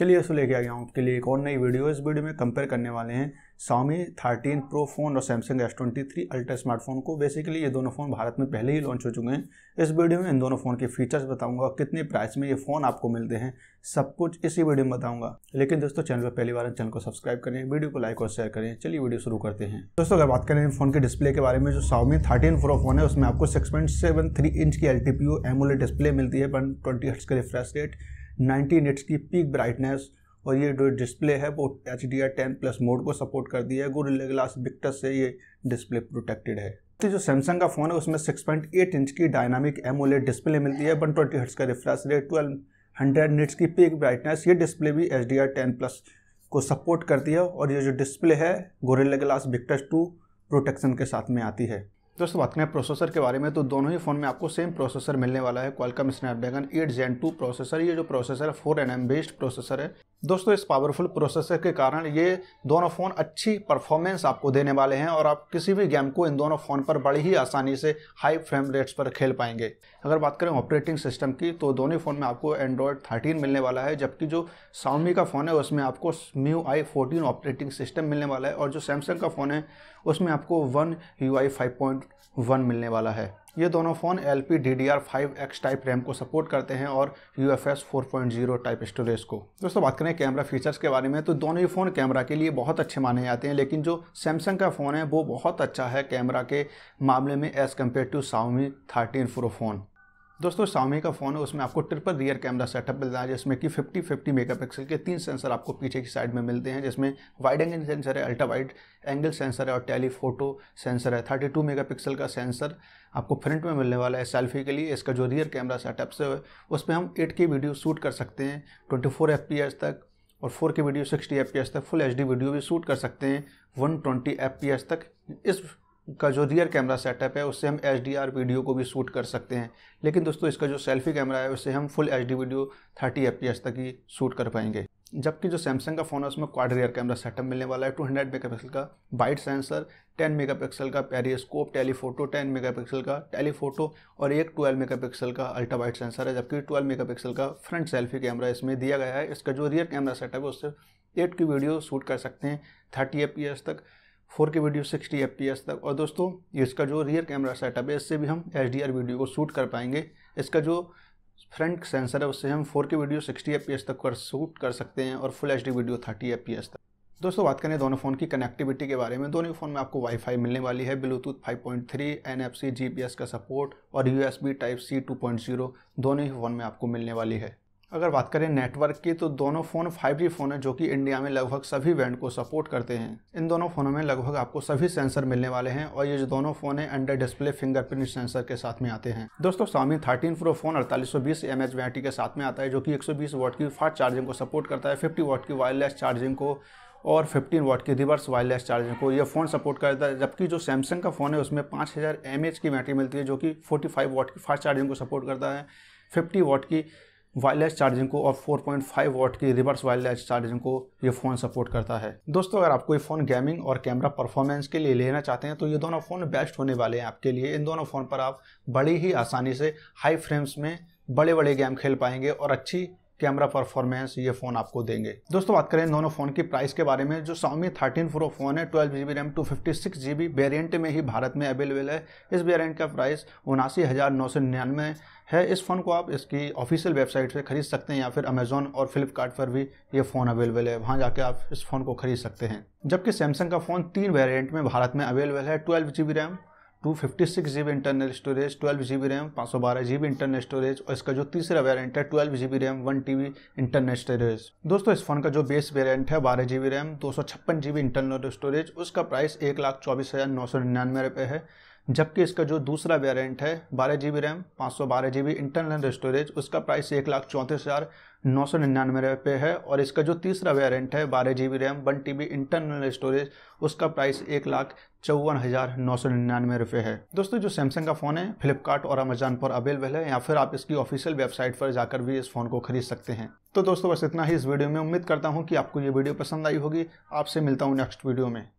चलिए उसको लेके आ गया हूँ आपके लिए एक और नई वीडियो इस वीडियो में कंपेयर करने वाले हैं सामी थर्टीन प्रो फ़ोन और Samsung S twenty three ultra smartphone को बेसिकली ये दोनों फ़ोन भारत में पहले ही लॉन्च हो चुके हैं इस वीडियो में इन दोनों फ़ोन के फीचर्स बताऊंगा कितने प्राइस में ये फ़ोन आपको मिलते हैं सब कुछ इसी वीडियो में बताऊंगा लेकिन दोस्तों चैनल पर पहली बार चैनल को सब्सक्राइब करें वीडियो को लाइक और शेयर करें चलिए वीडियो शुरू करते हैं दोस्तों अगर बात करें फ़ोन के डिस्प्ले के बारे में जो सामी थर्टीन प्रो फ़ोन है उसमें आपको six point seven three inch की L T P AMOLED display मिलती है वन ट्वेंटी हर्ट्स का रिफ्रेश रेट नाइनटी निट्स की पीक ब्राइटनेस और ये जो डिस्प्ले है वो H D R ten plus mode को सपोर्ट कर दिया है गोरिल्ला ग्लास विक्टस से ये डिस्प्ले प्रोटेक्टेड है तो जो सैमसंग का फ़ोन है उसमें 6.8 इंच की डायनामिक एमोलेड डिस्प्ले मिलती है वन ट्वेंटी हर्ट्स का refresh rate twelve hundred nits की पीक ब्राइटनेस ये डिस्प्ले भी H D R ten plus को सपोर्ट करती है और ये जो डिस्प्ले है Gorilla Glass Victus two protection के साथ में आती है दोस्तों बात करें प्रोसेसर के बारे में तो दोनों ही फ़ोन में आपको सेम प्रोसेसर मिलने वाला है Qualcomm Snapdragon eight gen two processor ये जो प्रोसेसर है four N M based processor है दोस्तों इस पावरफुल प्रोसेसर के कारण ये दोनों फ़ोन अच्छी परफॉर्मेंस आपको देने वाले हैं और आप किसी भी गेम को इन दोनों फ़ोन पर बड़ी ही आसानी से हाई फ्रेम रेट्स पर खेल पाएंगे अगर बात करें ऑपरेटिंग सिस्टम की तो दोनों फ़ोन में आपको एंड्रॉयड 13 मिलने वाला है जबकि जो साउमी का फ़ोन है उसमें आपको MIUI fourteen operating system मिलने वाला है और जो सैमसंग का फ़ोन है उसमें आपको one U I five point one मिलने वाला है ये दोनों phone L P D D R five X type RAM को सपोर्ट करते हैं और U F S four point zero type storage को दोस्तों बात करें कैमरा फीचर्स के बारे में तो दोनों ही फ़ोन कैमरा के लिए बहुत अच्छे माने जाते हैं लेकिन जो सैमसंग का फ़ोन है वो बहुत अच्छा है कैमरा के मामले में as compare to Xiaomi thirteen pro phone दोस्तों सामी का फ़ोन है उसमें आपको ट्रिपल रियर कैमरा सेटअप मिलता है जिसमें कि 50 50 मेगापिक्सल के तीन सेंसर आपको पीछे की साइड में मिलते हैं जिसमें वाइड एंगल सेंसर है अल्ट्रा वाइड एंगल सेंसर है और टेलीफोटो सेंसर है 32 मेगापिक्सल का सेंसर आपको फ्रंट में मिलने वाला है सेल्फी के लिए इसका जो रियर कैमरा सेटअप से उस पर हम एट वीडियो शूट कर सकते हैं ट्वेंटी फोर तक और फोर वीडियो सिक्सटी एफ तक फुल एच वीडियो भी शूट कर सकते हैं वन एफ तक इस का जो रियर कैमरा सेटअप है उससे हम एच वीडियो को भी शूट कर सकते हैं लेकिन दोस्तों इसका जो सेल्फी कैमरा है उससे हम फुल एच वीडियो 30 एफ तक ही शूट कर पाएंगे जबकि जो सैमसंग का फ़ोन है उसमें क्वाड रियर कैमरा सेटअप मिलने वाला है 200 मेगापिक्सल का बाइट सेंसर 10 मेगापिक्सल का पेरियस्कोप टेलीफोटो 10 मेगापिक्सल का टेलीफोटो और एक 12 मेगापिक्सल का अल्ट्रा वाइट सेंसर है जबकि 12 मेगापिक्सल का फ्रंट सेल्फी कैमरा इसमें दिया गया है इसका जो रियर कैमरा सेटअप है उससे एट की वीडियो शूट कर सकते हैं थर्टी एफ तक four K video sixty F तक और दोस्तों इसका जो रियर कैमरा सेटअप है इससे भी हम एच वीडियो को शूट कर पाएंगे इसका जो फ्रंट सेंसर है उससे हम फोर के वीडियो 60 एफ तक कर शूट कर सकते हैं और फुल एच वीडियो 30 एफ तक दोस्तों बात करें दोनों फ़ोन की कनेक्टिविटी के बारे में दोनों फ़ोन में आपको वाईफाई मिलने वाली है ब्लूटूथ 5.3 पॉइंट थ्री का सपोर्ट और यूएसबी टाइप सी 2.0 दोनों ही फ़ोन में आपको मिलने वाली है अगर बात करें नेटवर्क की तो दोनों फ़ोन 5G फ़ोन है जो कि इंडिया में लगभग सभी बैंड को सपोर्ट करते हैं इन दोनों फ़ोनों में लगभग आपको सभी सेंसर मिलने वाले हैं और ये जो दोनों फ़ोन हैं अंडर डिस्प्ले फिंगरप्रिंट सेंसर के साथ में आते हैं दोस्तों स्वामी थर्टीन प्रो फोन अड़तालीस सौ बैटरी के साथ में आता है जो कि एक सौ वॉट की फास्ट चार्जिंग को सपोर्ट करता है फिफ्टी वाट की वायरलेस चार्जिंग को और 15 वाट की रिवर्स वायरलेस चार्जिंग को यह फ़ोन सपोर्ट करता है जबकि जो सैमसंग का फ़ोन है उसमें 5000 हज़ार की बैटरी मिलती है जो कि 45 वाट की फास्ट चार्जिंग को सपोर्ट करता है 50 वाट की वायरलेस चार्जिंग को और 4.5 वॉट की रिवर्स वायरलेस चार्जिंग को ये फ़ोन सपोर्ट करता है दोस्तों अगर आपको ये फ़ोन गेमिंग और कैमरा परफॉर्मेंस के लिए लेना चाहते हैं तो ये दोनों फ़ोन बेस्ट होने वाले हैं आपके लिए इन दोनों फ़ोन पर आप बड़ी ही आसानी से हाई फ्रेम्स में बड़े बड़े गेम खेल पाएंगे और अच्छी कैमरा परफॉर्मेंस ये फोन आपको देंगे दोस्तों बात करें दोनों फोन की प्राइस के बारे में जो सोमी थर्टीन प्रो फोन है twelve GB RAM two fifty six GB variant में ही भारत में अवेलेबल है इस वेरियंट का प्राइस उनासी हज़ार नौ सौ निन्यानवे है इस फ़ोन को आप इसकी ऑफिशियल वेबसाइट से खरीद सकते हैं या फिर अमेजोन और फ्लिपकार्ट पर भी ये फ़ोन अवेलेबल है वहाँ जाके आप इस फ़ोन को खरीद सकते हैं जबकि सैमसंग का फ़ोन तीन वेरियंट में भारत में अवेलेबल है twelve G RAM two fifty six G B internal storage twelve G B RAM पाँच सौ बारह जी बी इंटरनल स्टोरेज और इसका जो तीसरा वेरियंट है twelve G B RAM one T B internal storage दोस्तों इस फोन का जो बेस वेरियंट है बारह जी बी रैम दो सौ छप्पन जी बी इंटरनल स्टोरेज उसका प्राइस एक लाख चौबीस हज़ार नौ सौ निन्यानवे रुपये है जबकि इसका जो दूसरा वेरिएंट है बारह जी बी रैम पाँच सौ बारह जी बी इंटरनल स्टोरेज उसका प्राइस एक लाख चौंतीस हज़ार नौ सौ निन्यानवे रुपये है और इसका जो तीसरा वेरिएंट है बारह G B RAM one T B internal storage उसका प्राइस एक लाख चौवन हज़ार नौ सौ निन्यानवे रुपये है दोस्तों जो सैमसंग का फ़ोन है फ्लिपकार्ट और अमेजान पर अवेलेबल है या फिर आप इसकी ऑफिशियल वेबसाइट पर जाकर भी इस फ़ोन को खरीद सकते हैं तो दोस्तों बस इतना ही इस वीडियो में उम्मीद करता हूँ कि आपको ये वीडियो पसंद आई होगी आपसे मिलता हूँ नेक्स्ट वीडियो में